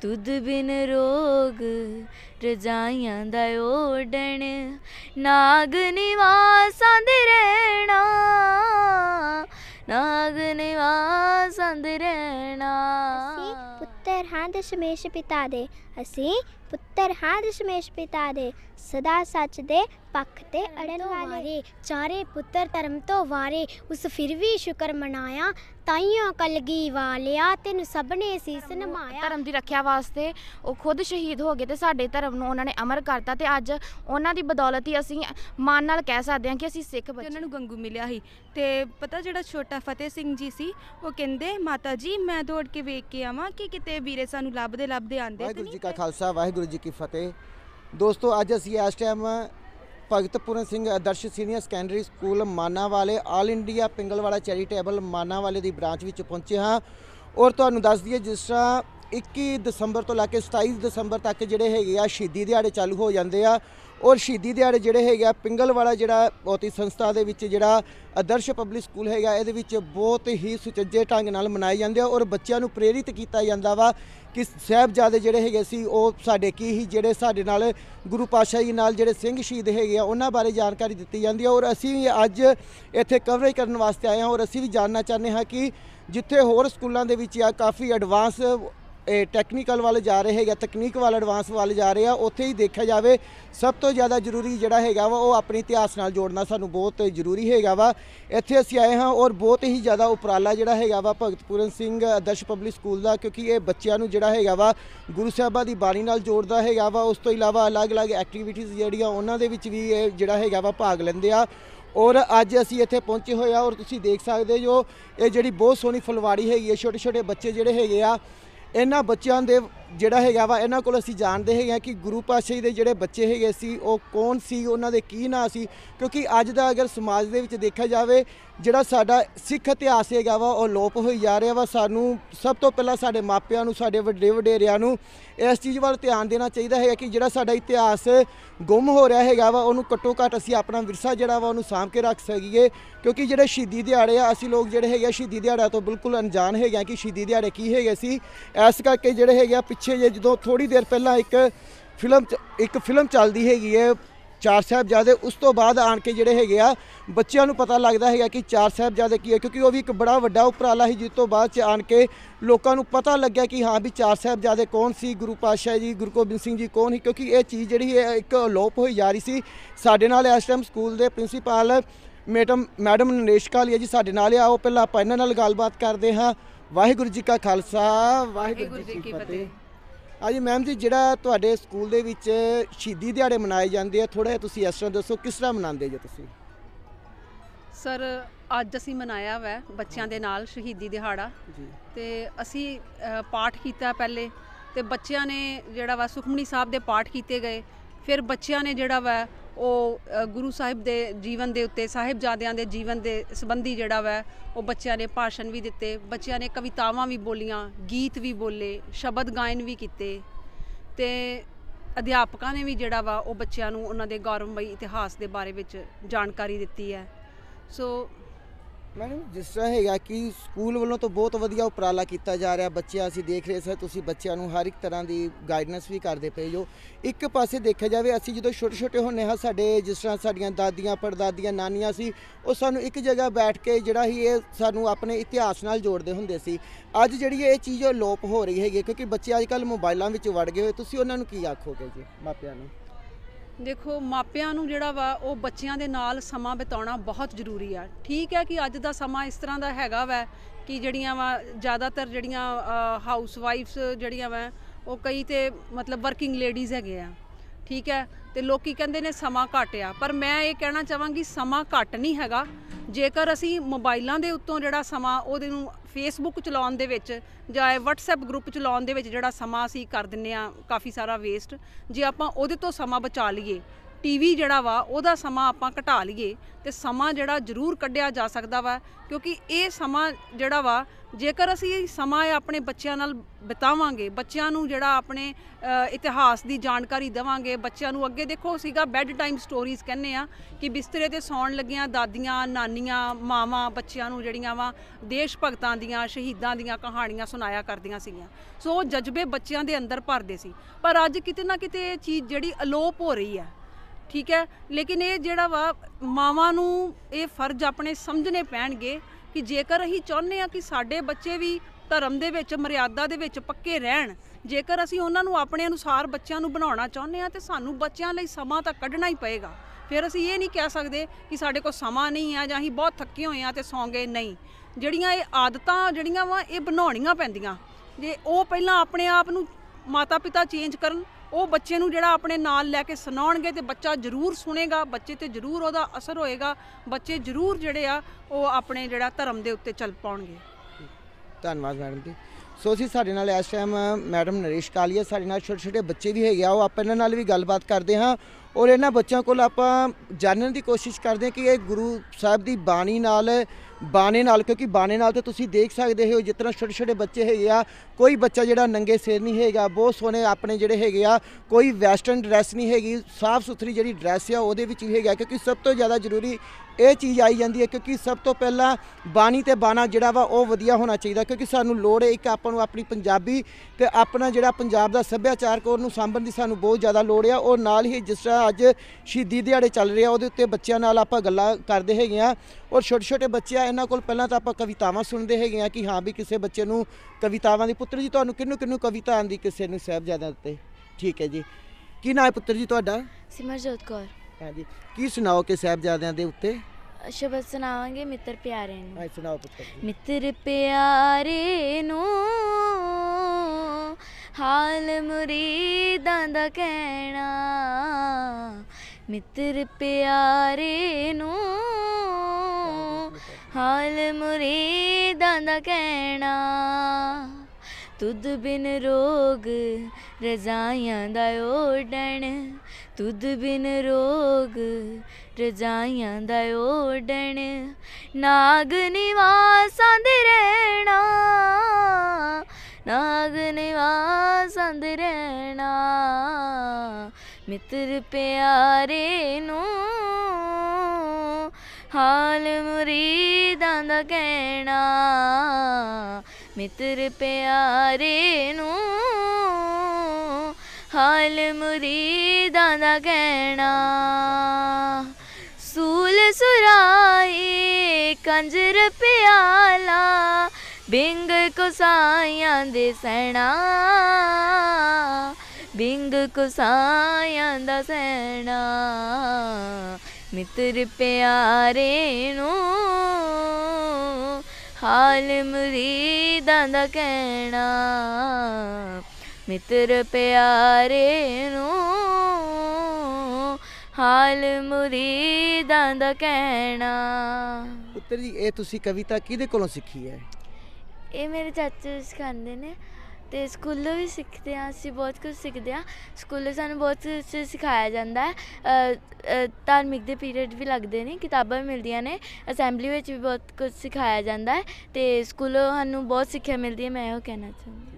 ਤੁਧ ਬਿਨ ਰੋਗ ਰਜਾਈਆਂ ਦਾ ਓਡਣ ਨਾਗ ਨਿਵਾਸਾਂ ਦੇ ਰਹਿਣਾ ਨਾਗ ਨਿਵਾਸਾਂ ਦੇ ਰਹਿਣਾ ਅਸੀਂ ਪੁੱਤਰ ਹਾਂ ਦਸ਼ਮੇਸ਼ ਪਿਤਾ ਦੇ ਅਸੀਂ ਪੁੱਤਰ ਹਾਂ ਦਸ਼ਮੇਸ਼ ਪਿਤਾ ਦੇ ਸਦਾ ਸੱਚ ਦੇ ਪੱਖ ਤੇ ਅੜਨ ਵਾਲੇ ਚਾਰੇ ਪੁੱਤਰ ਧਰਮ ਤੋਂ ਵਾਰੇ ਉਸ ਫਿਰ ਵੀ ਸ਼ੁਕਰ ਮਨਾਇਆ ਤਾਈਆਂ ਕਲਗੀ ਵਾਲਿਆ ਤੈਨੂੰ ਸਭ ਨੇ ਸੀਸ ਨਮਾਇਆ ਧਰਮ ਦੀ ਰੱਖਿਆ ਵਾਸਤੇ ਉਹ ਖੁਦ ਸ਼ਹੀਦ ਹੋ ਗਏ ਤੇ ਸਾਡੇ ਧਰਮ ਨੂੰ ਉਹਨਾਂ ਨੇ ਅਮਰ ਕਰਤਾ ਤੇ ਅੱਜ ਉਹਨਾਂ ਦੀ ਬਦੌਲਤ ਹੀ ਅਸੀਂ ਮਾਨ ਨਾਲ ਕਹਿ ਸਕਦੇ ਹਾਂ ਕਿ ਅਸੀਂ ਸਿੱਖ ਬੱਚੇ ਉਹਨਾਂ ਨੂੰ ਗੰਗੂ ਮਿਲਿਆ ਸੀ ਤੇ ਪਤਾ ਜਿਹੜਾ ਛੋਟਾ ਫਤਿਹ ਸਿੰਘ ਜੀ ਸੀ ਉਹ ਕਹਿੰਦੇ ਮਾਤਾ ਜੀ ਮੈਂ ਦੌੜ ਕੇ ਵੇਖ ਕੇ ਆਵਾਂ ਕਿ ਕਿਤੇ ਵੀਰੇ ਸਾਨੂੰ ਲੱਭਦੇ ਲੱਭਦੇ ਆਂਦੇ ਤੇ ਨਹੀਂ ਦਾ ਖਾਲਸਾ ਵਾਹਿਗੁਰੂ ਜੀ ਕੀ ਫਤਿਹ ਦੋਸਤੋ ਅੱਜ ਅਸੀਂ ਇਸ time Bhagat Puran Singh Adarsh senior secondary school ਮਾਨਾ ਵਾਲੇ ਆਲ ਇੰਡੀਆ ਪਿੰਗਲਵਾੜਾ ਚੈਰੀਟੇਬਲ ਮਾਨਾ ਵਾਲੇ ਦੀ ਬ੍ਰਾਂਚ ਵਿੱਚ ਪਹੁੰਚੇ ਹਾਂ ਔਰ ਤੁਹਾਨੂੰ ਦੱਸ ਦਈਏ ਜਿਸ ਤਰ੍ਹਾਂ 21 ਦਸੰਬਰ ਤੋਂ ਲੈ ਕੇ 27 ਦਸੰਬਰ ਤੱਕ ਜਿਹੜੇ ਹੈਗੇ ਆ ਸ਼ਹੀਦੀ ਦਿਹਾੜੇ ਚਾਲੂ ਹੋ ਜਾਂਦੇ ਆ ਔਰ ਸ਼ਹੀਦੀ ਦਿਹਾੜੇ ਜਿਹੜੇ ਹੈਗੇ ਆ ਪਿੰਗਲ ਵਾਲਾ ਜਿਹੜਾ ਬਹੁਤੀ ਸੰਸਥਾ ਦੇ ਵਿੱਚ ਜਿਹੜਾ ਆਦਰਸ਼ ਪਬਲਿਕ ਸਕੂਲ ਹੈਗਾ ਇਹਦੇ ਵਿੱਚ ਬਹੁਤ ਹੀ ਸੁਚੱਜੇ ਢੰਗ ਨਾਲ ਮਨਾਏ ਜਾਂਦੇ ਆ ਔਰ ਬੱਚਿਆਂ ਨੂੰ ਪ੍ਰੇਰਿਤ ਕੀਤਾ ਜਾਂਦਾ ਵਾ ਕਿ ਸਹਿਬਜ਼ਾਦੇ ਜਿਹੜੇ ਹੈਗੇ ਸੀ ਉਹ ਸਾਡੇ ਕੀ ਹੀ ਜਿਹੜੇ ਸਾਡੇ ਨਾਲ ਗੁਰੂ ਪਾਸ਼ਾ ਜੀ ਨਾਲ ਜਿਹੜੇ ਸਿੰਘ ਸ਼ਹੀਦ ਹੈਗੇ ਆ ਉਹਨਾਂ ਬਾਰੇ ਜਾਣਕਾਰੀ ਦਿੱਤੀ ਜਾਂਦੀ ਔਰ ਅਸੀਂ ਵੀ ਅੱਜ ਇੱਥੇ ਕਵਰੇਜ ਕਰਨ ਵਾਸਤੇ ਆਏ ਹਾਂ ਔਰ ਅਸੀਂ ਵੀ ਜਾਣਨਾ ਚਾਹੁੰਦੇ ਹਾਂ ਕਿ ਜਿੱਥੇ ਹੋਰ ਸਕੂਲਾਂ ਦੇ ਵਿੱਚ ਆ ਕਾਫੀ ਐਡਵਾਂਸ ਟੈਕਨੀਕਲ ਵੱਲ ਜਾ ਰਹੇ ਹੈਗਾ ਤਕਨੀਕ ਵੱਲ ਐਡਵਾਂਸ ਵੱਲ ਜਾ ਰਹੇ ਆ ਉੱਥੇ ਹੀ ਦੇਖਿਆ ਜਾਵੇ ਸਭ ਤੋਂ ਜ਼ਿਆਦਾ ਜ਼ਰੂਰੀ ਜਿਹੜਾ ਹੈਗਾ ਵਾ ਉਹ ਆਪਣੇ ਇਤਿਹਾਸ ਨਾਲ ਜੋੜਨਾ ਸਾਨੂੰ ਬਹੁਤ ਜ਼ਰੂਰੀ ਹੈਗਾ ਵਾ ਇੱਥੇ ਅਸੀਂ ਆਏ ਹਾਂ ਔਰ ਬਹੁਤ ਹੀ ਜ਼ਿਆਦਾ ਉਪਰਾਲਾ ਜਿਹੜਾ ਹੈਗਾ ਵਾ ਭਗਤ ਪੂਰਨ ਸਿੰਘ ਅਦਰਸ਼ ਪਬਲਿਕ ਸਕੂਲ ਦਾ ਕਿਉਂਕਿ ਇਹ ਬੱਚਿਆਂ ਨੂੰ ਜਿਹੜਾ ਹੈਗਾ ਵਾ ਗੁਰੂ ਸਾਹਿਬਾਂ ਦੀ ਬਾਣੀ ਨਾਲ ਜੋੜਦਾ ਹੈਗਾ ਵਾ ਉਸ ਤੋਂ ਇਲਾਵਾ ਅਲੱਗ-ਅਲੱਗ ਐਕਟੀਵਿਟੀਆਂ ਜਿਹੜੀਆਂ ਉਹਨਾਂ ਦੇ ਵਿੱਚ ਵੀ ਇਹ ਜਿਹੜਾ ਹੈਗਾ ਵਾ ਭਾਗ ਲੈਂਦੇ ਆ ਔਰ ਅੱਜ ਅਸੀਂ ਇੱਥੇ ਪਹੁੰਚੇ ਹੋਏ ਆ ਔਰ ਤੁਸੀਂ ਦੇਖ ਸਕਦੇ ਜੋ ਇਹ ਜਿਹੜੀ ਬਹੁਤ ਸੋਹਣੀ ਫੁਲਵਾੜੀ ਹੈਗੀ ਹੈ ਛੋਟੇ ਛੋਟੇ ਬੱਚੇ ਜਿਹੜੇ ਹੈਗੇ ਆ ਇਹਨਾਂ ਬੱਚਿਆਂ ਦੇ ਜਿਹੜਾ ਹੈਗਾ ਵਾ ਇਹਨਾਂ ਕੋਲ ਅਸੀਂ ਜਾਣਦੇ ਹੈਗੇ ਆ ਕਿ ਗੁਰੂ ਪਾਤਸ਼ਾਹ ਦੇ ਜਿਹੜੇ ਬੱਚੇ ਹੈਗੇ ਸੀ ਉਹ ਕੌਣ ਸੀ ਉਹਨਾਂ ਦੇ ਕੀ ਨਾਂ ਸੀ ਕਿਉਂਕਿ ਅੱਜ ਦਾ ਅਗਰ ਸਮਾਜ ਦੇ ਵਿੱਚ ਦੇਖਿਆ ਜਾਵੇ ਜਿਹੜਾ ਸਾਡਾ ਸਿੱਖ ਇਤਿਹਾਸ ਹੈਗਾ ਵਾ ਉਹ ਲੋਪ ਹੋਈ ਜਾ ਰਿਹਾ ਵਾ ਸਾਨੂੰ ਸਭ ਤੋਂ ਪਹਿਲਾਂ ਸਾਡੇ ਮਾਪਿਆਂ ਨੂੰ ਸਾਡੇ ਵੱਡੇ ਵਡੇਰਿਆਂ ਨੂੰ ਇਸ ਚੀਜ਼ ਵੱਲ ਧਿਆਨ ਦੇਣਾ ਚਾਹੀਦਾ ਹੈ ਕਿ ਜਿਹੜਾ ਸਾਡਾ ਇਤਿਹਾਸ ਗੁੰਮ ਹੋ ਰਿਹਾ ਹੈਗਾ ਵਾ ਉਹਨੂੰ ਘੱਟੋ ਘੱਟ ਅਸੀਂ ਆਪਣਾ ਵਿਰਸਾ ਜਿਹੜਾ ਵਾ ਉਹਨੂੰ ਸਾਂਭ ਕੇ ਰੱਖ ਸਕੀਏ ਕਿਉਂਕਿ ਜਿਹੜੇ ਸ਼ਹੀਦੀ ਦਿਹਾੜੇ ਆ ਅਸੀਂ ਲੋਕ ਜਿਹੜੇ ਹੈਗੇ ਸ਼ਹੀਦੀ ਦਿਹਾੜਾ ਤੋਂ ਬਿਲਕੁਲ ਅਣਜਾਣ ਹੈਗੇ ਕਿ ਸ਼ਹੀਦੀ ਦਿਹਾੜੇ ਕੀ ਹੈਗੇ ਸੀ ਇਸ ਕਰਕੇ ਜਿਹੜੇ ਹੈਗੇ ਪਿੱਛੇ ਜੇ ਜਦੋਂ ਥੋੜੀ ਦੇਰ ਪਹਿਲਾਂ ਇੱਕ ਫਿਲਮ ਇੱਕ ਫਿਲਮ ਚੱਲਦੀ ਹੈਗੀ ਹੈ ਚਾਰ ਸਾਹਿਬਜ਼ਾਦੇ ਉਸ ਤੋਂ ਬਾਅਦ ਆਣ ਕੇ ਜਿਹੜੇ ਹੈਗੇ ਆ ਬੱਚਿਆਂ ਨੂੰ ਪਤਾ ਲੱਗਦਾ ਹੈਗਾ ਕਿ ਚਾਰ ਸਾਹਿਬਜ਼ਾਦੇ ਕੀ ਹੈ ਕਿਉਂਕਿ ਉਹ ਵੀ ਇੱਕ ਬੜਾ ਵੱਡਾ ਉਪਰਾਲਾ ਸੀ ਜਿਸ ਤੋਂ ਬਾਅਦ ਚ ਆਣ ਕੇ ਲੋਕਾਂ ਨੂੰ ਪਤਾ ਲੱਗਿਆ ਕਿ ਹਾਂ ਵੀ ਚਾਰ ਸਾਹਿਬਜ਼ਾਦੇ ਕੌਣ ਸੀ ਗੁਰੂ ਪਾਤਸ਼ਾਹ ਜੀ ਗੁਰੂ ਗੋਬਿੰਦ ਸਿੰਘ ਜੀ ਕੌਣ ਸੀ ਕਿਉਂਕਿ ਇਹ ਚੀਜ਼ ਜਿਹੜੀ ਹੈ ਇੱਕ ਲੋਪ ਹੋਈ ਜਾ ਰਹੀ ਸੀ ਸਾਡੇ ਨਾਲ ਇਸ ਟਾਈਮ ਸਕੂਲ ਦੇ principal madam madam Naresh Kalia ji ਸਾਡੇ ਨਾਲ ਆਓ ਪਹਿਲਾਂ ਆਪਾਂ ਇਹਨਾਂ ਨਾਲ ਗੱਲਬਾਤ ਕਰਦੇ ਹਾਂ ਵਾਹਿਗੁਰੂ ਜੀ ਕਾ ਖਾਲਸਾ ਵਾਹਿਗੁਰੂ ਜੀ ਕੀ ਫਤਿਹ ਅੱਜ ਮੈਮ ਜੀ ਜਿਹੜਾ ਤੁਹਾਡੇ ਸਕੂਲ ਦੇ ਵਿੱਚ ਸ਼ਹੀਦੀ ਦਿਹਾੜੇ ਮਨਾਏ ਜਾਂਦੇ ਆ ਥੋੜਾ ਤੁਸੀਂ ਇਸ ਤਰ੍ਹਾਂ ਦੱਸੋ ਕਿਸ ਤਰ੍ਹਾਂ ਮਨਾਉਂਦੇ ਜੇ ਤੁਸੀਂ ਸਰ ਅੱਜ ਅਸੀਂ ਮਨਾਇਆ ਵੈ ਬੱਚਿਆਂ ਦੇ ਨਾਲ ਸ਼ਹੀਦੀ ਦਿਹਾੜਾ ਜੀ ਤੇ ਅਸੀਂ ਪਾਠ ਕੀਤਾ ਪਹਿਲੇ ਤੇ ਬੱਚਿਆਂ ਨੇ ਜਿਹੜਾ ਵਾ ਸੁਖਮਨੀ ਸਾਹਿਬ ਦੇ ਪਾਠ ਕੀਤੇ ਗਏ ਫਿਰ ਬੱਚਿਆਂ ਨੇ ਜਿਹੜਾ ਵਾ ਉਹ ਗੁਰੂ ਸਾਹਿਬ ਦੇ ਜੀਵਨ ਦੇ ਉੱਤੇ ਸਾਹਿਬਜ਼ਾਦਿਆਂ ਦੇ ਜੀਵਨ ਦੇ ਸੰਬੰਧੀ ਜਿਹੜਾ ਵਾ ਉਹ ਬੱਚਿਆਂ ਨੇ ਭਾਸ਼ਣ ਵੀ ਦਿੱਤੇ ਬੱਚਿਆਂ ਨੇ ਕਵਿਤਾਵਾਂ ਵੀ ਬੋਲੀਆਂ ਗੀਤ ਵੀ ਬੋਲੇ ਸ਼ਬਦ ਗਾਇਨ ਵੀ ਕੀਤੇ ਤੇ ਅਧਿਆਪਕਾਂ ਨੇ ਵੀ ਜਿਹੜਾ ਵਾ ਉਹ ਬੱਚਿਆਂ ਨੂੰ ਉਹਨਾਂ ਦੇ ਗੌਰਵਮਈ ਇਤਿਹਾਸ ਦੇ ਬਾਰੇ ਵਿੱਚ ਜਾਣਕਾਰੀ ਦਿੱਤੀ ਹੈ ਸੋ ਮੈਡਮ ਜਿਸ ਤਰ੍ਹਾਂ ਹੈਗਾ ਕਿ ਸਕੂਲ ਵੱਲੋਂ ਤਾਂ ਬਹੁਤ ਵਧੀਆ ਉਪਰਾਲਾ ਕੀਤਾ ਜਾ ਰਿਹਾ ਬੱਚੇ ਅਸੀਂ ਦੇਖ ਰਹੇ ਸਰ ਤੁਸੀਂ ਬੱਚਿਆਂ ਨੂੰ ਹਰ ਇੱਕ ਤਰ੍ਹਾਂ ਦੀ ਗਾਈਡੈਂਸ ਵੀ ਕਰਦੇ ਪਏ ਜੋ ਇੱਕ ਪਾਸੇ ਦੇਖਿਆ ਜਾਵੇ ਅਸੀਂ ਜਦੋਂ ਛੋਟੇ ਛੋਟੇ ਹੁੰਨੇ ਹਾਂ ਸਾਡੇ ਜਿਸ ਤਰ੍ਹਾਂ ਸਾਡੀਆਂ ਦਾਦੀਆਂ ਪੜਦਾਦੀਆਂ ਨਾਨੀਆਂ ਸੀ ਉਹ ਸਾਨੂੰ ਇੱਕ ਜਗ੍ਹਾ ਬੈਠ ਕੇ ਜਿਹੜਾ ਹੀ ਇਹ ਸਾਨੂੰ ਆਪਣੇ ਇਤਿਹਾਸ ਨਾਲ ਜੋੜਦੇ ਹੁੰਦੇ ਸੀ ਅੱਜ ਜਿਹੜੀ ਇਹ ਚੀਜ਼ ਲੋਪ ਹੋ ਰਹੀ ਹੈਗੀ ਕਿਉਂਕਿ ਬੱਚੇ ਅੱਜ ਕੱਲ ਮੋਬਾਈਲਾਂ ਵਿੱਚ ਵੜ ਗਏ ਹੋਏ ਤੁਸੀਂ ਉਹਨਾਂ ਨੂੰ ਕੀ ਆਖੋਗੇ ਜੀ ਮਾਪਿਆਂ ਨੂੰ ਦੇਖੋ ਮਾਪਿਆਂ ਨੂੰ ਜਿਹੜਾ ਵਾ ਉਹ ਬੱਚਿਆਂ ਦੇ ਨਾਲ ਸਮਾਂ ਬਿਤਾਉਣਾ ਬਹੁਤ ਜ਼ਰੂਰੀ ਆ ਠੀਕ ਹੈ ਕਿ ਅੱਜ ਦਾ ਸਮਾਂ ਇਸ ਤਰ੍ਹਾਂ ਦਾ ਹੈਗਾ ਵਾ ਕਿ ਜਿਹੜੀਆਂ ਵਾ ਜ਼ਿਆਦਾਤਰ ਜਿਹੜੀਆਂ ਹਾਊਸ ਵਾਈਫਸ ਜਿਹੜੀਆਂ ਵਾ ਉਹ ਕਈ ਤੇ ਮਤਲਬ ਵਰਕਿੰਗ ਲੇਡੀਜ਼ ਹੈਗੇ ਆ ਠੀਕ ਹੈ ਤੇ ਲੋਕੀ ਕਹਿੰਦੇ ਨੇ ਸਮਾਂ ਘਟਿਆ ਪਰ ਮੈਂ ਇਹ ਕਹਿਣਾ ਚਾਹਾਂਗੀ ਸਮਾਂ ਘਟ ਨਹੀਂ ਹੈਗਾ ਜੇਕਰ ਅਸੀਂ ਮੋਬਾਈਲਾਂ ਦੇ ਉੱਤੋਂ ਜਿਹੜਾ ਸਮਾਂ ਉਹਦੇ ਨੂੰ ਫੇਸਬੁੱਕ ਚਲਾਉਣ ਦੇ ਵਿੱਚ ਜਾਂ ਵਟਸਐਪ ਗਰੁੱਪ ਚਲਾਉਣ ਦੇ ਵਿੱਚ ਜਿਹੜਾ ਸਮਾਂ ਅਸੀਂ ਕਰ ਦਿੰਨੇ ਆ ਕਾਫੀ ਸਾਰਾ ਵੇਸਟ ਜੇ ਆਪਾਂ ਉਹਦੇ ਤੋਂ ਸਮਾਂ ਬਚਾ ਲਈਏ ਟੀਵੀ ਜਿਹੜਾ ਵਾ ਉਹਦਾ ਸਮਾਂ ਆਪਾਂ ਘਟਾ ਲਈਏ ਤੇ ਸਮਾਂ ਜਿਹੜਾ ਜ਼ਰੂਰ ਕੱਢਿਆ ਜਾ ਸਕਦਾ ਵਾ ਕਿਉਂਕਿ ਇਹ ਸਮਾਂ ਜਿਹੜਾ ਵਾ ਜੇਕਰ ਅਸੀਂ ਸਮਾਂ ਆਪਣੇ ਬੱਚਿਆਂ ਨਾਲ ਬਿਤਾਵਾਂਗੇ ਬੱਚਿਆਂ ਨੂੰ ਜਿਹੜਾ ਆਪਣੇ ਇਤਿਹਾਸ ਦੀ ਜਾਣਕਾਰੀ ਦੇਵਾਂਗੇ ਬੱਚਿਆਂ ਨੂੰ ਅੱਗੇ ਦੇਖੋ ਸੀਗਾ ਬੈੱਡ ਟਾਈਮ ਸਟੋਰੀਜ਼ ਕਹਿੰਨੇ ਆ ਕਿ ਬਿਸਤਰੇ ਤੇ ਸੌਣ ਲੱਗਿਆਂ ਦਾਦੀਆਂ ਨਾਨੀਆਂ ਮਾਵਾਂ ਬੱਚਿਆਂ ਨੂੰ ਜਿਹੜੀਆਂ ਵਾ ਦੇਸ਼ ਭਗਤਾਂ ਦੀਆਂ ਸ਼ਹੀਦਾਂ ਦੀਆਂ ਕਹਾਣੀਆਂ ਸੁਣਾਇਆ ਕਰਦੀਆਂ ਸੀਗੀਆਂ ਸੋ ਜਜ਼ਬੇ ਬੱਚਿਆਂ ਦੇ ਅੰਦਰ ਭਰਦੇ ਸੀ ਪਰ ਅੱਜ ਕਿਤੇ ਨਾ ਕਿਤੇ ਇਹ ਚੀਜ਼ ਜਿਹੜੀ ਅਲੋਪ ਹੋ ਰਹੀ ਹੈ ਠੀਕ ਹੈ ਲੇਕਿਨ ਇਹ ਜਿਹੜਾ ਵਾ ਮਾਵਾਂ ਨੂੰ ਇਹ ਫਰਜ਼ ਆਪਣੇ ਸਮਝਣੇ ਪੈਣਗੇ ਕਿ ਜੇਕਰ ਅਸੀਂ ਚਾਹੁੰਦੇ ਆ ਕਿ ਸਾਡੇ ਬੱਚੇ ਵੀ ਧਰਮ ਦੇ ਵਿੱਚ ਮਰਿਆਦਾ ਦੇ ਵਿੱਚ ਪੱਕੇ ਰਹਿਣ ਜੇਕਰ ਅਸੀਂ ਉਹਨਾਂ ਨੂੰ ਆਪਣੇ ਅਨੁਸਾਰ ਬੱਚਿਆਂ ਨੂੰ ਬਣਾਉਣਾ ਚਾਹੁੰਦੇ ਆ ਤੇ ਸਾਨੂੰ ਬੱਚਿਆਂ ਲਈ ਸਮਾਂ ਤਾਂ ਕੱਢਣਾ ਹੀ ਪਏਗਾ ਫਿਰ ਅਸੀਂ ਇਹ ਨਹੀਂ ਕਹਿ ਸਕਦੇ ਕਿ ਸਾਡੇ ਕੋਲ ਸਮਾਂ ਨਹੀਂ ਆ ਜਾਂ ਅਸੀਂ ਬਹੁਤ ਥੱਕੇ ਹੋਏ ਆ ਤੇ ਸੌਂਗੇ ਨਹੀਂ ਜਿਹੜੀਆਂ ਇਹ ਆਦਤਾਂ ਜਿਹੜੀਆਂ ਵਾ ਇਹ ਬਣਾਉਣੀਆਂ ਪੈਂਦੀਆਂ ਜੇ ਉਹ ਪਹਿਲਾਂ ਆਪਣੇ ਆਪ ਨੂੰ ਮਾਤਾ ਪਿਤਾ ਚੇਂਜ ਕਰਨ ਉਹ ਬੱਚੇ ਨੂੰ ਜਿਹੜਾ ਆਪਣੇ ਨਾਲ ਲੈ ਕੇ ਸੁਣਾਉਣਗੇ ਤੇ ਬੱਚਾ ਜ਼ਰੂਰ ਸੁਣੇਗਾ ਬੱਚੇ ਤੇ ਜ਼ਰੂਰ ਉਹਦਾ ਅਸਰ ਹੋਏਗਾ ਬੱਚੇ ਜ਼ਰੂਰ ਜਿਹੜੇ ਆ ਉਹ ਆਪਣੇ ਜਿਹੜਾ ਧਰਮ ਦੇ ਉੱਤੇ ਚੱਲ ਪਾਉਣਗੇ ਧੰਨਵਾਦ ਮੈਡਮ ਜੀ ਸੋ ਅਸੀਂ ਸਾਡੇ ਨਾਲ ਇਸ ਟਾਈਮ ਮੈਡਮ ਨਰੇਸ਼ ਕਾਲੀਆ ਸਾਡੇ ਨਾਲ ਛੋਟੇ ਛੋਟੇ ਬੱਚੇ ਵੀ ਹੈਗੇ ਆ ਉਹ ਆਪਾਂ ਇਹਨਾਂ ਨਾਲ ਵੀ ਗੱਲਬਾਤ ਕਰਦੇ ਹਾਂ ਔਰ ਇਹਨਾਂ ਬੱਚਿਆਂ ਕੋਲ ਆਪਾਂ ਜਾਣਨ ਦੀ ਕੋਸ਼ਿਸ਼ ਕਰਦੇ ਹਾਂ ਕਿ ਇਹ ਗੁਰੂ ਸਾਹਿਬ ਦੀ ਬਾਣੀ ਨਾਲ ਬਾਣੇ ਨਾਲ ਕਿਉਂਕਿ ਬਾਣੇ ਨਾਲ ਤੇ ਤੁਸੀਂ ਦੇਖ ਸਕਦੇ ਹੋ ਜਿਤਨਾ ਛੋਟੇ ਛੋਟੇ ਬੱਚੇ ਹੈਗੇ ਆ ਕੋਈ ਬੱਚਾ ਜਿਹੜਾ ਨੰਗੇ ਸਿਰ ਨਹੀਂ ਹੈਗਾ ਬਹੁਤ ਸੋਹਣੇ ਆਪਣੇ ਜਿਹੜੇ ਹੈਗੇ ਆ ਕੋਈ ਵੈਸਟਰਨ ਡਰੈਸ ਨਹੀਂ ਹੈਗੀ ਸਾਫ਼ ਸੁਥਰੀ ਜਿਹੜੀ ਡਰੈਸ ਆ ਉਹਦੇ ਵਿੱਚ ਹੀ ਹੈਗਾ ਕਿਉਂਕਿ ਸਭ ਤੋਂ ਜ਼ਿਆਦਾ ਜ਼ਰੂਰੀ ਇਹ ਚੀਜ਼ ਆਈ ਜਾਂਦੀ ਹੈ ਕਿਉਂਕਿ ਸਭ ਤੋਂ ਪਹਿਲਾਂ ਬਾਣੀ ਤੇ ਬਾਣਾ ਜਿਹੜਾ ਵਾ ਉਹ ਵਧੀਆ ਹੋਣਾ ਚਾਹੀਦਾ ਕਿਉਂਕਿ ਸਾਨੂੰ ਲੋੜ ਹੈ ਇੱਕ ਆਪਾਂ ਨੂੰ ਆਪਣੀ ਪੰਜਾਬੀ ਤੇ ਆਪਣਾ ਜਿਹੜਾ ਪੰਜਾਬ ਦਾ ਸੱਭਿਆਚਾਰ ਕੋਰ ਨੂੰ ਸਾਂਭਣ ਦੀ ਸਾਨੂੰ ਬਹੁਤ ਜ਼ਿਆਦਾ ਲੋੜ ਆ ਔਰ ਨਾਲ ਹੀ ਜਿਸ ਤਰ੍ਹਾਂ ਅੱਜ ਸ਼ਹੀਦੀ ਦਿਹਾੜੇ ਚੱਲ ਰਿਹਾ ਉਹਦੇ ਉੱਤੇ ਬੱਚਿਆਂ ਨਾਲ ਆਪਾਂ ਗੱਲਾਂ ਕਰਦੇ ਹੈਗੇ ਆ ਔਰ ਛੋਟੇ ਛੋਟੇ ਬੱਚੇ ਆ ਇਹਨਾਂ ਕੋਲ ਪਹਿਲਾਂ ਤਾਂ ਆਪਾਂ ਕਵਿਤਾਵਾਂ ਸੁਣਦੇ ਹੈਗੇ ਆ ਕਿ ਹਾਂ ਵੀ ਕਿਸੇ ਬੱਚੇ ਨੂੰ ਕਵਿਤਾਵਾਂ ਦੀ ਪੁੱਤਰ ਜੀ ਤੁਹਾਨੂੰ ਕਿੰਨੂ ਕਿੰਨੂ ਕਵਿਤਾ ਆਂਦੀ ਕਿਸੇ ਨੂੰ ਜਿਆਦਾ ਉੱਤੇ ਠੀਕ ਹੈ ਜੀ ਕੀ ਨਾਮ ਹੈ ਪੁੱਤਰ ਜੀ ਤੁਹਾਡਾ ਸਿਮਰਜੋਤ ਕੌਰ ਹਾਂਜੀ ਕੀ ਸੁਣਾਓ ਕਿ ਸਾਹਿਬਜ਼ਾਦਿਆਂ ਦੇ ਉੱਤੇ ਸ਼ਬਦ ਸੁਣਾਵਾਂਗੇ ਮਿੱਤਰ ਪਿਆਰੇ ਨੂੰ ਹਾਂ ਸੁਣਾਓ ਪੁੱਤਰ ਜੀ। ਮਿੱਤਰ ਪਿਆਰੇ ਨੂੰ ਹਾਲ ਮੁਰੀਦਾਂ ਦਾ ਕਹਿਣਾ ਮਿੱਤਰ ਪਿਆਰੇ ਨੂੰ ਹਾਲ ਮੁਰੀਦਾਂ ਦਾ ਕਹਿਣਾ ਤੁਧ ਬਿਨ ਰੋਗ ਰਜ਼ਾਇਆਂ ਦਾ ਓਡਣ ਤੁਧ ਬਿਨ ਰੋਗ ਰਜਾਈਆਂ ਦਾ ਓਡਣ ਨਾਗ ਨਿਵਾਸਾਂ ਦੇ ਰਹਿਣਾ ਨਾਗ ਨਿਵਾਸਾਂ ਦੇ ਰਹਿਣਾ ਮਿੱਤਰ ਪਿਆਰੇ ਨੂੰ ਹਾਲ ਮੁਰੀਦਾਂ ਦਾ ਕਹਿਣਾ ਮਿੱਤਰ ਪਿਆਰੇ ਨੂੰ ਹਾਲ ਮੁਰੀਦਾਂ ਦਾ ਕਹਿਣਾ ਸੂਲ ਸੁਰਾਈ ਕੰਜਰ ਪਿਆਲਾ ਬਿੰਗ ਕੁਸਾਇਆਂ ਦੇ ਸੈਣਾ ਬਿੰਗ ਕੁਸਾਇਆਂ ਦਾ ਸੈਣਾ ਮਿੱਤਰ ਪਿਆਰੇ ਨੂੰ ਹਾਲ ਮੁਰੀਦਾਂ ਦਾ ਕਹਿਣਾ ਮਿੱਤਰ ਪਿਆਰੇ ਨੂੰ ਹਾਲ ਮੁਰੀਦਾਂ ਦਾ ਕਹਿਣਾ ਪੁੱਤਰ ਜੀ ਇਹ ਤੁਸੀਂ ਕਵਿਤਾ ਕਿਹਦੇ ਕੋਲੋਂ ਸਿੱਖੀ ਹੈ ਇਹ ਮੇਰੇ ਚਾਚੂ ਸਿਖਾਉਂਦੇ ਨੇ ਤੇ ਸਕੂਲੋਂ ਵੀ ਸਿੱਖਦੇ ਆ ਅਸੀਂ ਬਹੁਤ ਕੁਝ ਸਿੱਖਦੇ ਆ ਸਕੂਲੋਂ ਸਾਨੂੰ ਬਹੁਤ ਕੁਝ ਸਿਖਾਇਆ ਜਾਂਦਾ ਹੈ ਧਾਰਮਿਕ ਦੇ ਪੀਰੀਅਡ ਵੀ ਲੱਗਦੇ ਨੇ ਕਿਤਾਬਾਂ ਮਿਲਦੀਆਂ ਨੇ ਅਸੈਂਬਲੀ ਵਿੱਚ ਵੀ ਬਹੁਤ ਕੁਝ ਸਿਖਾਇਆ ਜਾਂਦਾ ਹੈ ਤੇ ਸਕੂਲੋਂ ਸਾਨੂੰ ਬਹੁਤ ਸਿੱਖਿਆ ਮਿਲਦੀ ਹੈ ਮੈਂ ਇਹ ਕਹਿਣਾ ਚਾਹੁੰਦੀ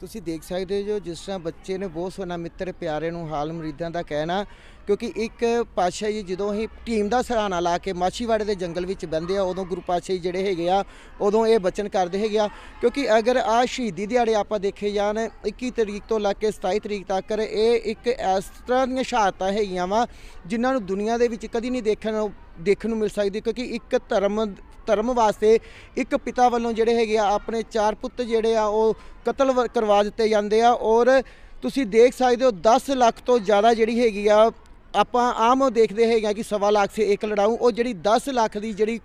ਤੁਸੀਂ ਦੇਖ ਸਕਦੇ ਹੋ ਜਿਸ ਤਰ੍ਹਾਂ ਬੱਚੇ ਨੇ ਬਹੁਤ ਸੋਨਾ ਮਿੱਤਰ ਪਿਆਰੇ ਨੂੰ ਹਾਲ ਮਰੀਦਾਂ ਦਾ ਕਹਿਣਾ ਕਿਉਂਕਿ ਇੱਕ ਪਾਸ਼ਾ ਜੀ ਜਦੋਂ ਇਹ ਟੀਮ ਦਾ ਸਰਾਣਾ ਲਾ ਕੇ ਮਾਛੀਵਾੜੇ ਦੇ ਜੰਗਲ ਵਿੱਚ ਬੰਦੇ ਆ ਉਦੋਂ ਗੁਰੂ ਪਾਸ਼ਾ ਜੀ ਜਿਹੜੇ ਹੈਗੇ ਆ ਉਦੋਂ ਇਹ ਬਚਨ ਕਰਦੇ ਹੈਗੇ ਆ ਕਿਉਂਕਿ ਅਗਰ ਆ ਸ਼ਹੀਦੀ ਦਿਹਾੜੇ ਆਪਾਂ ਦੇਖੇ ਜਾਣ 21 ਤਰੀਕ ਤੋਂ ਲੈ ਕੇ 27 ਤਰੀਕ ਤੱਕ ਇਹ ਇੱਕ ਇਸ ਤਰ੍ਹਾਂ ਦੀਆਂ ਸ਼ਹਾਦਤਾਂ ਹੈਗੀਆਂ ਵਾ ਜਿਨ੍ਹਾਂ ਨੂੰ ਦੁਨੀਆ ਦੇ ਵਿੱਚ ਕਦੀ ਨਹੀਂ ਦੇਖਣ ਦੇਖਣ ਨੂੰ ਮਿਲ ਸਕਦੀ ਕਿਉਂਕਿ ਇੱਕ ਧਰਮ ਧਰਮ ਵਾਸਤੇ ਇੱਕ ਪਿਤਾ ਵੱਲੋਂ ਜਿਹੜੇ ਹੈਗੇ ਆ ਆਪਣੇ ਚਾਰ ਪੁੱਤ ਜਿਹੜੇ ਆ ਉਹ ਕਤਲ ਕਰਵਾ ਦਿੱਤੇ ਜਾਂਦੇ ਆ ਔਰ ਤੁਸੀਂ ਦੇਖ ਸਕਦੇ ਹੋ 10 ਲੱਖ ਤੋਂ ਜ਼ਿਆਦਾ ਜਿਹੜੀ ਹੈਗੀ ਆ ਆਪਾਂ ਆਮ ਦੇਖਦੇ ਹੈਗਾ ਕਿ ਸਵਾ ਲੱਖ ਸੇ ਇੱਕ ਲੜਾਊ ਉਹ ਜਿਹੜੀ 10 ਲੱਖ ਦੀ ਜਿਹੜੀ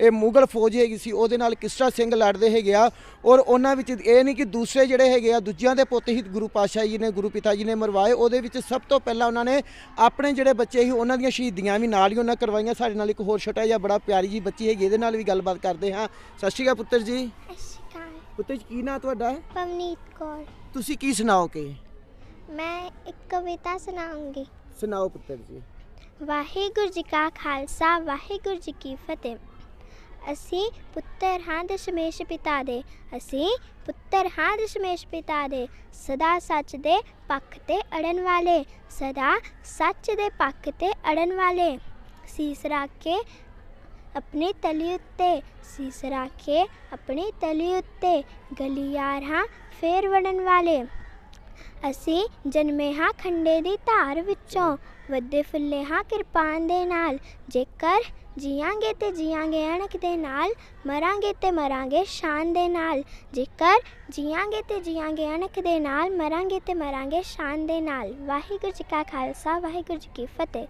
ਇਹ ਮੁਗਲ ਫੌਜ ਹੈਗੀ ਸੀ ਉਹਦੇ ਨਾਲ ਕਿਸਟਾ ਸਿੰਘ ਲੜਦੇ ਹੈਗੇ ਆ ਔਰ ਉਹਨਾਂ ਵਿੱਚ ਇਹ ਨਹੀਂ ਕਿ ਦੂਸਰੇ ਜਿਹੜੇ ਹੈਗੇ ਆ ਦੂਜਿਆਂ ਦੇ ਪੁੱਤ ਹੀ ਗੁਰੂ ਪਾਸ਼ਾ ਜੀ ਨੇ ਗੁਰੂ ਪਿਤਾ ਜੀ ਨੇ ਮਰਵਾਏ ਉਹਦੇ ਵਿੱਚ ਸਭ ਤੋਂ ਪਹਿਲਾਂ ਉਹਨਾਂ ਨੇ ਆਪਣੇ ਜਿਹੜੇ ਬੱਚੇ ਹੀ ਉਹਨਾਂ ਦੀਆਂ ਸ਼ਹੀਦੀਆਂ ਵੀ ਨਾਲ ਹੀ ਉਹਨਾਂ ਕਰਵਾਈਆਂ ਸਾਡੇ ਨਾਲ ਇੱਕ ਹੋਰ ਛੋਟਾ ਜਿਹਾ ਬੜਾ ਪਿਆਰੀ ਜੀ ਬੱਚੀ ਹੈਗੀ ਇਹਦੇ ਨਾਲ ਵੀ ਗੱਲਬਾਤ ਕਰਦੇ ਹਾਂ ਸਤਿ ਸ਼੍ਰੀ ਅਕਾਲ ਪੁੱਤਰ ਜੀ ਪੁੱਤਰ ਜੀ ਕੀ ਨਾਂ ਤੁਹਾਡਾ ਹੈ ਪਵਨੀਤ ਕੌਰ ਤੁਸੀਂ ਕੀ ਸੁਣਾਓਗੇ ਮੈਂ ਇੱਕ ਕਵਿਤਾ ਸੁਣਾਉਂਗੀ ਸੁਣਾਓ ਪੁੱਤਰ ਜੀ ਵਾਹਿਗੁਰੂ ਜੀ ਕਾ ਖਾਲਸਾ ਵਾਹਿਗੁਰੂ ਜੀ ਕੀ ਫਤਿਹ ਅਸੀਂ ਪੁੱਤਰ ਹਾਂ ਦਸ਼ਮੇਸ਼ ਪਿਤਾ ਦੇ ਅਸੀਂ ਪੁੱਤਰ ਹਾਂ ਦਸ਼ਮੇਸ਼ ਪਿਤਾ ਦੇ ਸਦਾ ਸੱਚ ਦੇ ਪੱਖ ਤੇ ਅੜਨ ਵਾਲੇ ਸਦਾ ਸੱਚ ਦੇ ਪੱਖ ਤੇ ਅੜਨ ਵਾਲੇ ਸੀਸ ਰੱਖ ਕੇ ਆਪਣੇ ਤਲੀ ਉੱਤੇ ਸੀਸ ਰੱਖ ਕੇ ਆਪਣੇ ਤਲੀ ਉੱਤੇ ਗਲੀਆਰ ਹਾਂ ਫੇਰ ਵੜਨ ਵਾਲੇ ਅਸੀਂ ਜਨਮੇ ਹਾਂ ਖੰਡੇ ਦੀ ਧਾਰ ਵਿੱਚੋਂ ਵੱਦੇ ਫੁੱਲੇ ਹਾਂ ਕਿਰਪਾਨ ਦੇ ਨਾਲ ਜੇਕਰ ਜੀਵਾਂਗੇ ਤੇ ਜੀਵਾਂਗੇ ਅਣਖ ਦੇ ਨਾਲ ਮਰਾਂਗੇ ਤੇ ਮਰਾਂਗੇ ਸ਼ਾਨ ਦੇ ਨਾਲ ਜੇਕਰ ਜੀਵਾਂਗੇ ਤੇ ਜੀਵਾਂਗੇ ਅਣਖ ਦੇ ਨਾਲ ਮਰਾਂਗੇ ਤੇ ਮਰਾਂਗੇ ਸ਼ਾਨ ਦੇ ਨਾਲ ਵਾਹਿਗੁਰੂ ਜੀ ਕਾ ਖਾਲਸਾ ਵਾਹਿਗੁਰੂ ਜੀ ਕੀ ਫਤਿਹ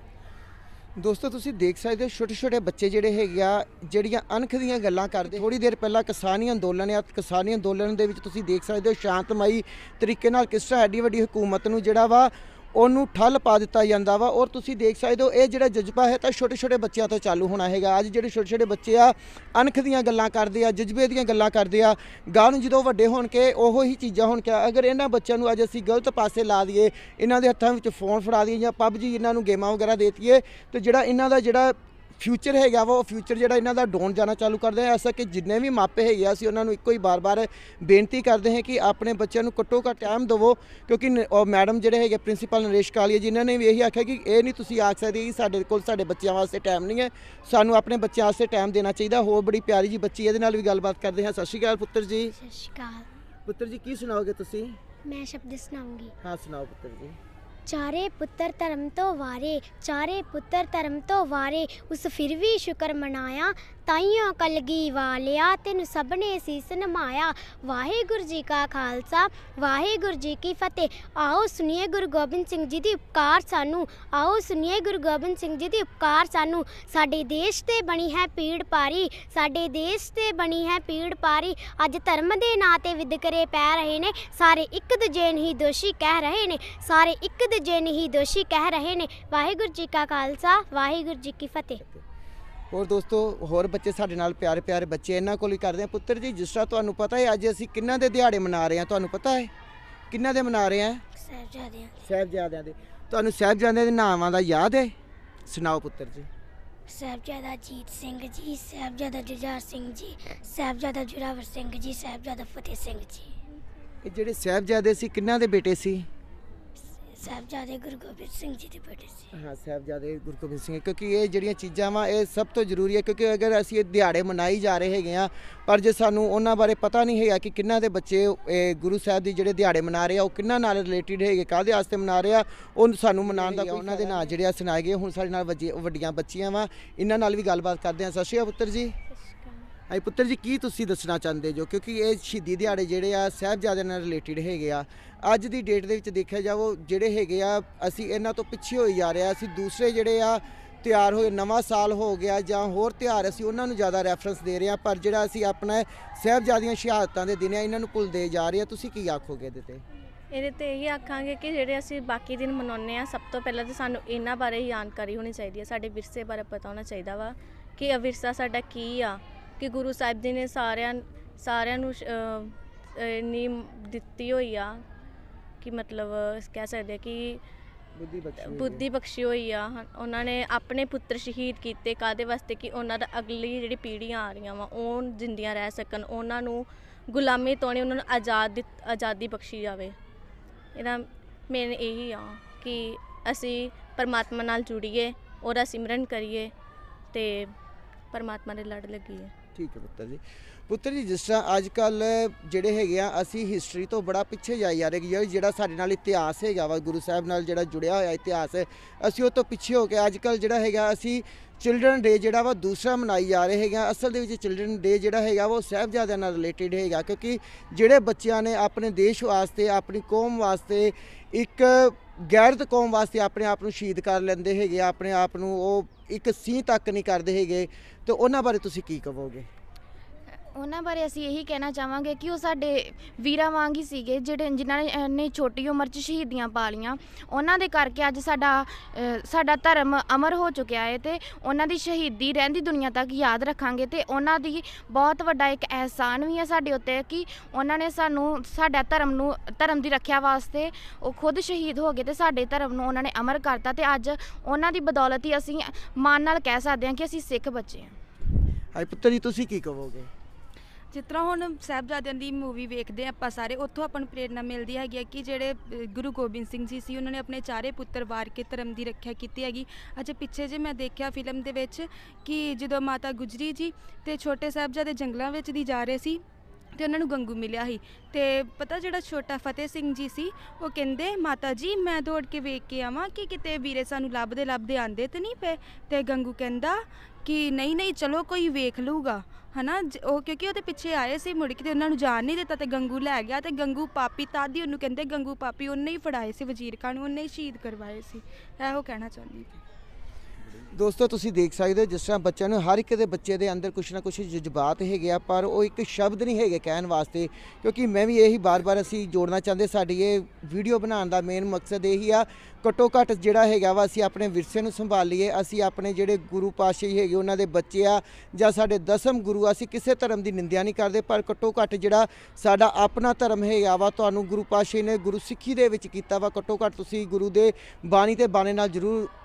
ਦੋਸਤੋ ਤੁਸੀਂ ਦੇਖ ਸਕਦੇ ਹੋ ਛੋਟੇ ਛੋਟੇ ਬੱਚੇ ਜਿਹੜੇ ਹੈਗੇ ਆ ਜਿਹੜੀਆਂ ਅਣਖ ਦੀਆਂ ਗੱਲਾਂ ਕਰਦੇ ਥੋੜੀ ਦੇਰ ਪਹਿਲਾਂ ਕਿਸਾਨੀ ਅੰਦੋਲਨ ਆ ਕਿਸਾਨੀ ਅੰਦੋਲਨ ਦੇ ਵਿੱਚ ਤੁਸੀਂ ਦੇਖ ਸਕਦੇ ਹੋ ਸ਼ਾਂਤਮਈ ਤਰੀਕੇ ਨਾਲ ਕਿਸ ਤਰ੍ਹਾਂ ਐਡੀ ਵੱਡੀ ਹਕੂਮਤ ਨੂੰ ਜਿਹੜਾ ਵਾ ਉਹਨੂੰ ਠੱਲ ਪਾ ਦਿੱਤਾ ਜਾਂਦਾ ਵਾ ਔਰ ਤੁਸੀਂ ਦੇਖ ਸਕਦੇ ਹੋ ਇਹ ਜਿਹੜਾ ਜਜ਼ਬਾ ਹੈ ਤਾਂ ਛੋਟੇ ਛੋਟੇ ਬੱਚਿਆਂ ਤੋਂ ਚਾਲੂ ਹੋਣਾ ਹੈਗਾ ਅੱਜ ਜਿਹੜੇ ਛੋਟੇ ਛੋਟੇ ਬੱਚੇ ਆ ਅਣਖ ਦੀਆਂ ਗੱਲਾਂ ਕਰਦੇ ਆ ਜਜ਼ਬੇ ਦੀਆਂ ਗੱਲਾਂ ਕਰਦੇ ਆ ਗਾਂ ਨੂੰ ਜਦੋਂ ਵੱਡੇ ਹੋਣ ਕੇ ਉਹੋ ਹੀ ਚੀਜ਼ਾਂ ਹੋਣ ਕੇ ਅਗਰ ਇਹਨਾਂ ਬੱਚਿਆਂ ਨੂੰ ਅੱਜ ਅਸੀਂ ਗਲਤ ਪਾਸੇ ਲਾ ਦਈਏ ਇਹਨਾਂ ਦੇ ਹੱਥਾਂ ਵਿੱਚ ਫੋਨ ਫੜਾ ਦਈਏ ਜਾਂ ਪਬਜੀ ਇਹਨਾਂ ਨੂੰ ਗੇਮਾਂ ਵਗੈਰਾ ਦੇਤੀਏ ਤੇ ਜਿਹੜਾ ਇਹਨਾਂ ਦਾ ਜਿਹੜਾ ਫਿਊਚਰ ਹੈਗਾ ਵਾ ਉਹ ਫਿਊਚਰ ਜਿਹੜਾ ਇਹਨਾਂ ਦਾ ਡੋਨ ਜਾਣਾ ਚਾਲੂ ਕਰਦੇ ਆ ਐਸਾ ਕਿ ਜਿੰਨੇ ਵੀ ਮਾਪੇ ਹੈਗੇ ਆ, ਸੀ ਉਹਨਾਂ ਨੂੰ ਇੱਕੋ ਹੀ ਬਾਰ-ਬਾਰ ਬੇਨਤੀ ਕਰਦੇ ਹਾਂ ਕਿ ਆਪਣੇ ਬੱਚਿਆਂ ਨੂੰ ਘੱਟੋ ਘੱਟ ਟਾਈਮ ਦਿਵੋ ਕਿਉਂਕਿ ਉਹ ਮੈਡਮ ਜਿਹੜੇ ਹੈਗੇ ਪ੍ਰਿੰਸੀਪਲ ਨਰੇਸ਼ ਕਾਲੀਆ ਜੀ ਇਹਨਾਂ ਨੇ ਵੀ ਇਹੀ ਆਖਿਆ ਕਿ ਇਹ ਨਹੀਂ ਤੁਸੀਂ ਆਖ ਸਕਦੇ ਕਿ ਸਾਡੇ ਕੋਲ ਸਾਡੇ ਬੱਚਿਆਂ ਵਾਸਤੇ ਟਾਈਮ ਨਹੀਂ ਹੈ ਸਾਨੂੰ ਆਪਣੇ ਬੱਚਿਆਂ ਵਾਸਤੇ ਟਾਈਮ ਦੇਣਾ ਚਾਹੀਦਾ ਹੋਰ ਬੜੀ ਪਿਆਰੀ ਜੀ ਬੱਚੀ ਇਹਦੇ ਨਾਲ ਵੀ ਗੱਲਬਾਤ ਕਰਦੇ ਹਾਂ ਸਤਿ ਸ਼੍ਰੀ ਅਕਾਲ ਪੁੱਤਰ ਜੀ ਸਤਿ ਸ਼੍ਰੀ ਅਕਾਲ ਪੁੱਤਰ ਜੀ ਕੀ ਸੁਣਾਓਗੇ ਤੁਸੀਂ ਮੈਂ ਸ਼ਬਦ ਸੁਣਾਉਂਗੀ ਹਾਂ ਸੁਣਾਓ ਪੁੱਤਰ ਜੀ ਚਾਰੇ ਪੁੱਤਰ ਧਰਮ ਤੋਂ ਵਾਰੇ ਚਾਰੇ ਪੁੱਤਰ ਧਰਮ ਤੋਂ ਵਾਰੇ ਉਸ ਫਿਰ ਵੀ ਸ਼ੁਕਰ ਮਨਾਇਆ ਤਾਈਆਂ ਕਲਗੀ ਵਾਲਿਆ ਤੈਨੂੰ ਸਭ ਨੇ ਸੀਸ ਨਮਾਇਆ ਵਾਹਿਗੁਰੂ ਜੀ ਕਾ ਖਾਲਸਾ ਵਾਹਿਗੁਰੂ ਜੀ ਕੀ ਫਤਿਹ ਆਓ ਸੁਣੀਏ ਗੁਰੂ ਗੋਬਿੰਦ ਸਿੰਘ ਜੀ ਦੀ ਉਪਕਾਰ ਸਾਨੂੰ ਆਓ ਸੁਣੀਏ ਗੁਰੂ ਗੋਬਿੰਦ ਸਿੰਘ ਜੀ ਦੀ ਉਪਕਾਰ ਸਾਨੂੰ ਸਾਡੇ ਦੇਸ਼ ਤੇ ਬਣੀ ਹੈ ਪੀੜ ਪਾਰੀ ਸਾਡੇ ਦੇਸ਼ ਤੇ ਬਣੀ ਹੈ ਪੀੜ ਪਾਰੀ ਅੱਜ ਧਰਮ ਦੇ ਨਾਂ ਤੇ ਵਿਦਕਰੇ ਪੈ ਰਹੇ ਨੇ ਸਾਰੇ ਇੱਕ ਦੂਜੇ ਨਹੀਂ ਦੋਸ਼ੀ ਕਹਿ ਰਹੇ ਨੇ ਸਾਰੇ ਇੱਕ ਦੂਜੇ ਨਹੀਂ ਦੋਸ਼ੀ ਕਹਿ ਰਹੇ ਨੇ ਵਾਹਿਗੁਰੂ ਜੀ ਕਾ ਖਾਲਸਾ ਵਾਹਿਗੁਰੂ ਜੀ ਕੀ ਫਤਿਹ ਔਰ ਦੋਸਤੋ ਹੋਰ ਬੱਚੇ ਸਾਡੇ ਨਾਲ ਪਿਆਰੇ ਪਿਆਰੇ ਬੱਚੇ ਇਹਨਾਂ ਕੋਲ ਹੀ ਕਰਦੇ ਆ ਪੁੱਤਰ ਜੀ ਜਿਸ ਤਰ੍ਹਾਂ ਤੁਹਾਨੂੰ ਪਤਾ ਹੈ ਅੱਜ ਅਸੀਂ ਕਿੰਨਾਂ ਦੇ ਦਿਹਾੜੇ ਮਨਾ ਰਹੇ ਹਾਂ ਤੁਹਾਨੂੰ ਪਤਾ ਹੈ ਕਿੰਨਾਂ ਦੇ ਮਨਾ ਰਹੇ ਆ ਸਹਿਬਜ਼ਾਦਿਆਂ ਸਹਿਬਜ਼ਾਦਿਆਂ ਦੇ ਤੁਹਾਨੂੰ ਸਹਿਬਜ਼ਾਦਿਆਂ ਦੇ ਨਾਵਾਂ ਦਾ ਯਾਦ ਹੈ ਸੁਣਾਓ ਪੁੱਤਰ ਜੀ ਸਹਿਬਜ਼ਾਦਾ ਜੀਤ ਸਿੰਘ ਜੀ ਸਹਿਬਜ਼ਾਦਾ ਜਜਾਰ ਸਿੰਘ ਜੀ ਸਹਿਬਜ਼ਾਦਾ ਜੁਰਾਵਰ ਸਿੰਘ ਜੀ ਸਹਿਬਜ਼ਾਦਾ ਫਤਿਹ ਸਿੰਘ ਜੀ ਇਹ ਜਿਹੜੇ ਸਹਿਬਜ਼ਾਦੇ ਸੀ ਕਿੰਨਾਂ ਦੇ ਬੇਟੇ ਸੀ ਸਾਹਿਬਜ਼ਾਦੇ ਗੁਰੂ ਗੋਬਿੰਦ ਸਿੰਘ ਜੀ ਦੇ ਬੇਟੇ ਸੀ ਹਾਂ ਸਾਹਿਬਜ਼ਾਦੇ ਗੁਰੂ ਗੋਬਿੰਦ ਸਿੰਘ ਕਿਉਂਕਿ ਇਹ ਜਿਹੜੀਆਂ ਚੀਜ਼ਾਂ ਵਾ ਇਹ ਸਭ ਤੋਂ ਜ਼ਰੂਰੀ ਹੈ ਕਿਉਂਕਿ ਅਗਰ ਅਸੀਂ ਇਹ ਦਿਹਾੜੇ ਮਨਾਈ ਜਾ ਰਹੇ ਹੈਗੇ ਆ ਪਰ ਜੇ ਸਾਨੂੰ ਉਹਨਾਂ ਬਾਰੇ ਪਤਾ ਨਹੀਂ ਹੈਗਾ ਕਿ ਕਿੰਨਾ ਦੇ ਬੱਚੇ ਇਹ ਗੁਰੂ ਸਾਹਿਬ ਦੀ ਜਿਹੜੇ ਦਿਹਾੜੇ ਮਨਾ ਰਹੇ ਆ ਉਹ ਕਿੰਨਾ ਨਾਲ ਰਿਲੇਟਡ ਹੈਗੇ ਕਾਹਦੇ ਆਸਤੇ ਮਨਾ ਰਹੇ ਆ ਉਹ ਸਾਨੂੰ ਮਨਾਉਣ ਦਾ ਕੋਈ ਉਹਨਾਂ ਦੇ ਨਾਂ ਜਿਹੜੇ ਆ ਸੁਣਾਏ ਗਏ ਹੁਣ ਸਾਡੇ ਨਾਲ ਵੱਡੀਆਂ ਬੱਚੀਆਂ ਵਾ ਇਹਨਾਂ ਨਾਲ ਵੀ ਗੱਲਬਾਤ ਕਰਦੇ ਆ ਸਸ਼ੀਆ ਸ਼੍ਰੀ ਪੁੱਤਰ ਜੀ ਆਈ ਪੁੱਤਰ ਜੀ ਕੀ ਤੁਸੀਂ ਦੱਸਣਾ ਚਾਹੁੰਦੇ ਜੋ ਕਿਉਂਕਿ ਇਹ ਸ਼ਹੀਦੀ ਦਿਹਾੜੇ ਜਿਹੜੇ ਆ ਸਹਿਬਜ਼ਾਦਿਆਂ ਨਾਲ ਰਿਲੇਟਡ ਹੈਗੇ ਆ ਅੱਜ ਦੀ ਡੇਟ ਦੇ ਵਿੱਚ ਦੇਖਿਆ ਜਾਵੋ ਜਿਹੜੇ ਹੈਗੇ ਆ ਅਸੀਂ ਇਹਨਾਂ ਤੋਂ ਪਿੱਛੇ ਹੋਈ ਜਾ ਰਹੇ ਆ ਅਸੀਂ ਦੂਸਰੇ ਜਿਹੜੇ ਆ ਤਿਆਰ ਹੋਏ ਨਵਾਂ ਸਾਲ ਹੋ ਗਿਆ ਜਾਂ ਹੋਰ ਤਿਹਾਰ ਅਸੀਂ ਉਹਨਾਂ ਨੂੰ ਜ਼ਿਆਦਾ ਰੈਫਰੈਂਸ ਦੇ ਰਹੇ ਆ ਪਰ ਜਿਹੜਾ ਅਸੀਂ ਆਪਣਾ ਸਹਿਬਜ਼ਾਦਿਆਂ ਸ਼ਹਾਦਤਾਂ ਦੇ ਦਿਨਿਆਂ ਇਹਨਾਂ ਨੂੰ ਭੁੱਲਦੇ ਜਾ ਰਹੇ ਆ ਤੁਸੀਂ ਕੀ ਆਖੋਗੇ ਇਹਦੇ ਤੇ ਇਹਦੇ ਤੇ ਇਹ ਆਖਾਂਗੇ ਕਿ ਜਿਹੜੇ ਅਸੀਂ ਬਾਕੀ ਦਿਨ ਮਨਾਉਂਦੇ ਆ ਸਭ ਤੋਂ ਪਹਿਲਾਂ ਤਾਂ ਸਾਨੂੰ ਇਹਨਾਂ ਬਾਰੇ ਜਾਣਕਾਰੀ ਹੋਣੀ ਚਾਹੀਦੀ ਹੈ ਸਾਡੇ ਵਿਰਸੇ ਬਾਰੇ ਪਤਾ ਹੋਣਾ ਚਾਹੀਦਾ ਵਾ ਕਿ ਇਹ ਵਿਰਸਾ ਸਾਡਾ ਕੀ ਆ ਕਿ ਗੁਰੂ ਸਾਹਿਬ ਜੀ ਨੇ ਸਾਰਿਆਂ ਸਾਰਿਆਂ ਨੂੰ ਨੀ ਦਿੱਤੀ ਹੋਈ ਆ ਕਿ ਮਤਲਬ ਕਹਿ ਸਕਦੇ ਕਿ ਬੁੱਧੀ ਬਖਸ਼ੀ ਬੁੱਧੀ ਬਖਸ਼ੀ ਹੋਈ ਆ ਉਹਨਾਂ ਨੇ ਆਪਣੇ ਪੁੱਤਰ ਸ਼ਹੀਦ ਕੀਤੇ ਕਾਦੇ ਵਾਸਤੇ ਕਿ ਉਹਨਾਂ ਦਾ ਅਗਲੀ ਜਿਹੜੀ ਪੀੜ੍ਹੀਆਂ ਆ ਰਹੀਆਂ ਵਾ ਉਹ ਜਿੰਦੀਆਂ ਰਹਿ ਸਕਣ ਉਹਨਾਂ ਨੂੰ ਗੁਲਾਮੀ ਤੋਂ ਨਹੀਂ ਉਹਨਾਂ ਨੂੰ ਆਜ਼ਾਦ ਆਜ਼ਾਦੀ ਬਖਸ਼ੀ ਜਾਵੇ ਇਹਦਾ ਮੇਨ ਇਹੀ ਆ ਕਿ ਅਸੀਂ ਪਰਮਾਤਮਾ ਨਾਲ ਜੁੜੀਏ ਉਹਦਾ ਸਿਮਰਨ ਕਰੀਏ ਤੇ ਪਰਮਾਤਮਾ ਦੇ ਲੜ ਲੱਗੀਏ ਠੀਕ ਹੈ ਪੁੱਤਰ ਜੀ ਪੁੱਤਰ ਜੀ ਜਿਸ ਤਰ੍ਹਾਂ ਅੱਜ ਕੱਲ ਜਿਹੜੇ ਹੈਗੇ ਆ ਅਸੀਂ ਹਿਸਟਰੀ ਤੋਂ ਬੜਾ ਪਿੱਛੇ ਜਾਈ ਜਾ ਰਹੇ ਹਾਂ ਜਿਹੜਾ ਸਾਡੇ ਨਾਲ ਇਤਿਹਾਸ ਹੈਗਾ ਵਾ ਗੁਰੂ ਸਾਹਿਬ ਨਾਲ ਜਿਹੜਾ ਜੁੜਿਆ ਹੋਇਆ ਇਤਿਹਾਸ ਅਸੀਂ ਉਹ ਤੋਂ ਪਿੱਛੇ ਹੋ ਕੇ ਅੱਜ ਕੱਲ ਜਿਹੜਾ ਹੈਗਾ ਅਸੀਂ ਚਿਲਡਰਨ ਡੇ ਜਿਹੜਾ ਵਾ ਦੂਸਰਾ ਮਨਾਈ ਜਾ ਰਹੇ ਹੈਗਾ ਅਸਲ ਦੇ ਵਿੱਚ ਚਿਲਡਰਨ ਡੇ ਜਿਹੜਾ ਹੈਗਾ ਉਹ ਸਹਿਬਜ਼ਾਦਿਆਂ ਨਾਲ ਰਿਲੇਟਡ ਹੈਗਾ ਕਿਉਂਕਿ ਜਿਹੜੇ ਬੱਚਿਆਂ ਨੇ ਆਪਣੇ ਦੇਸ਼ ਵਾਸਤੇ ਆਪਣੀ ਕੌਮ ਵਾਸਤੇ ਇੱਕ ਗੈਰਤ ਕੌਮ ਵਾਸਤੇ ਆਪਣੇ ਆਪ ਨੂੰ ਸ਼ਹੀਦ ਕਰ ਲੈਂਦੇ ਹੈਗੇ ਆਪਣੇ ਆਪ ਨੂੰ ਉਹ ਇੱਕ ਸੀ ਤੱਕ ਨਹੀਂ ਕਰਦੇ ਹੈਗੇ ਤੇ ਉਹਨਾਂ ਬਾਰੇ ਤੁਸੀਂ ਕੀ ਕਹੋਗੇ ਉਹਨਾਂ ਬਾਰੇ ਅਸੀਂ ਇਹੀ ਕਹਿਣਾ ਚਾਹਾਂਗੇ ਕਿ ਉਹ ਸਾਡੇ ਵੀਰਾਂ ਵਾਂਗ ਹੀ ਸੀਗੇ ਜਿਹੜੇ ਜਿਨ੍ਹਾਂ ਨੇ- ਛੋਟੀ ਉਮਰ 'ਚ ਸ਼ਹੀਦੀਆਂ ਪਾ ਲੀਆਂ ਉਹਨਾਂ ਦੇ ਕਰਕੇ ਅੱਜ ਸਾਡਾ ਸਾਡਾ ਧਰਮ ਅਮਰ ਹੋ ਚੁੱਕਿਆ ਹੈ ਤੇ ਉਹਨਾਂ ਦੀ ਸ਼ਹੀਦੀ ਰਹਿੰਦੀ ਦੁਨੀਆ ਤੱਕ ਯਾਦ ਰੱਖਾਂਗੇ ਤੇ ਉਹਨਾਂ ਦੀ ਬਹੁਤ ਵੱਡਾ ਇੱਕ ਅਹਿਸਾਨ ਵੀ ਹੈ ਸਾਡੇ ਉੱਤੇ ਕਿ ਉਹਨਾਂ ਨੇ ਸਾਨੂੰ ਸਾਡਾ ਧਰਮ ਨੂੰ ਧਰਮ ਦੀ ਰੱਖਿਆ ਵਾਸਤੇ ਉਹ ਖੁਦ ਸ਼ਹੀਦ ਹੋ ਗਏ ਤੇ ਸਾਡੇ ਧਰਮ ਨੂੰ ਉਹਨਾਂ ਨੇ ਅਮਰ ਕਰਤਾ ਤੇ ਅੱਜ ਉਹਨਾਂ ਦੀ ਬਦੌਲਤ ਹੀ ਅਸੀਂ ਮਾਣ ਨਾਲ ਕਹਿ ਸਕਦੇ ਹਾਂ ਕਿ ਅਸੀਂ ਸਿੱਖ ਬੱਚੇ ਹਾਂ ਹਾਈ ਪੁੱਤਰੀ ਤੁਸੀਂ ਕੀ ਕਹੋਗੇ ਜਿਸ ਤਰ੍ਹਾਂ ਹੁਣ ਸਾਹਿਬਜ਼ਾਦਿਆਂ ਦੀ ਮੂਵੀ ਵੇਖਦੇ ਆਪਾਂ ਸਾਰੇ ਉੱਥੋਂ ਆਪਾਂ ਨੂੰ ਪ੍ਰੇਰਣਾ ਮਿਲਦੀ ਹੈਗੀ ਕਿ ਜਿਹੜੇ ਗੁਰੂ ਗੋਬਿੰਦ ਸਿੰਘ ਜੀ ਸੀ ਉਹਨਾਂ ਨੇ ਆਪਣੇ ਚਾਰੇ ਪੁੱਤਰ ਵਾਰ ਕੇ ਧਰਮ ਦੀ ਰੱਖਿਆ ਕੀਤੀ ਹੈਗੀ ਅੱਛਾ ਪਿੱਛੇ ਜੇ ਮੈਂ ਦੇਖਿਆ ਫਿਲਮ ਦੇ ਵਿੱਚ ਕਿ ਜਦੋਂ ਮਾਤਾ ਗੁਜਰੀ ਜੀ ਤੇ ਛੋਟੇ ਸਾਹਿਬਜ਼ਾਦੇ ਜੰਗਲਾਂ ਵਿੱਚ ਦੀ ਜਾ ਰਹੇ ਸੀ ਤੇ ਉਹਨਾਂ ਨੂੰ ਗੰਗੂ ਮਿਲਿਆ ਸੀ ਤੇ ਪਤਾ ਜਿਹੜਾ ਛੋਟਾ ਫਤਿਹ ਸਿੰਘ ਜੀ ਸੀ ਉਹ ਕਹਿੰਦੇ ਮਾਤਾ ਜੀ ਮੈਂ ਦੌੜ ਕੇ ਵੇਖ ਕੇ ਆਵਾਂ ਕਿ ਕਿਤੇ ਵੀਰੇ ਸਾਨੂੰ ਲੱਭਦੇ ਲੱਭਦੇ ਆਂਦੇ ਤੇ ਨਹੀਂ ਪਏ ਤੇ ਗੰਗੂ ਕਹਿੰਦਾ ਕਿ ਨਹੀਂ ਨਹੀਂ ਚਲੋ ਕੋਈ ਵੇਖ ਲੂਗਾ ਹਨਾ ਉਹ ਕਿਉਂਕਿ ਉਹਦੇ ਪਿੱਛੇ ਆਏ ਸੀ ਮੁੜ ਕੇ ਤੇ ਉਹਨਾਂ ਨੂੰ ਜਾਣ ਨਹੀਂ ਦਿੱਤਾ ਤੇ ਗੰਗੂ ਲੈ ਗਿਆ ਤੇ ਗੰਗੂ ਪਾਪੀ ਤਾਦੀ ਉਹਨੂੰ ਕਹਿੰਦੇ ਗੰਗੂ ਪਾਪੀ ਉਹਨੇ ਹੀ ਫੜਾਏ ਸੀ ਵਜ਼ੀਰ ਖਾਨ ਉਹਨੇ ਹੀ ਸ਼ਹੀਦ ਕਰਵਾਏ ਸੀ ਇਹੋ ਕਹਿਣਾ ਚਾਹੁੰਦੀ ਹਾਂ ਦੋਸਤੋ ਤੁਸੀਂ ਦੇਖ ਸਕਦੇ ਹੋ ਜਿਸ ਤਰ੍ਹਾਂ ਬੱਚਿਆਂ ਨੂੰ ਹਰ ਇੱਕ ਦੇ ਬੱਚੇ ਦੇ ਅੰਦਰ ਕੁਛ ਨਾ ਕੁਛ ਜਜ਼ਬਾਤ ਹੈਗੇ ਆ ਪਰ ਉਹ ਇੱਕ ਸ਼ਬਦ ਨਹੀਂ ਹੈਗੇ ਕਹਿਣ ਵਾਸਤੇ ਕਿਉਂਕਿ ਮੈਂ ਵੀ ਇਹੀ ਬਾਰ-ਬਾਰ ਅਸੀਂ ਜੋੜਨਾ ਚਾਹੁੰਦੇ ਸਾਡੀ ਇਹ ਵੀਡੀਓ ਬਣਾਉਣ ਦਾ ਮੇਨ ਮਕਸਦ ਇਹੀ ਆ ਕਟੋ ਘਟ ਜਿਹੜਾ ਹੈਗਾ ਵਾ ਅਸੀਂ ਆਪਣੇ ਵਿਰਸੇ ਨੂੰ ਸੰਭਾਲ ਲਈਏ ਅਸੀਂ ਆਪਣੇ ਜਿਹੜੇ ਗੁਰੂ ਪਾਸ਼ੇ ਹੈਗੇ ਉਹਨਾਂ ਦੇ ਬੱਚੇ ਆ ਜਾਂ ਸਾਡੇ ਦਸਮ ਗੁਰੂ ਅਸੀਂ ਕਿਸੇ ਧਰਮ ਦੀ ਨਿੰਦਿਆ ਨਹੀਂ ਕਰਦੇ ਪਰ ਕਟੋ ਘਟ ਜਿਹੜਾ ਸਾਡਾ ਆਪਣਾ ਧਰਮ ਹੈਗਾ ਵਾ ਤੁਹਾਨੂੰ ਗੁਰੂ ਪਾਸ਼ੇ ਨੇ ਗੁਰੂ ਸਿੱਖੀ ਦੇ ਵਿੱਚ ਕੀਤਾ ਵਾ ਕਟੋ ਘਟ ਤੁਸੀਂ ਗੁਰੂ ਦੇ ਬਾਣੀ ਤੇ ਬਾਣੇ ਨਾਲ ਜ਼ਰੂਰ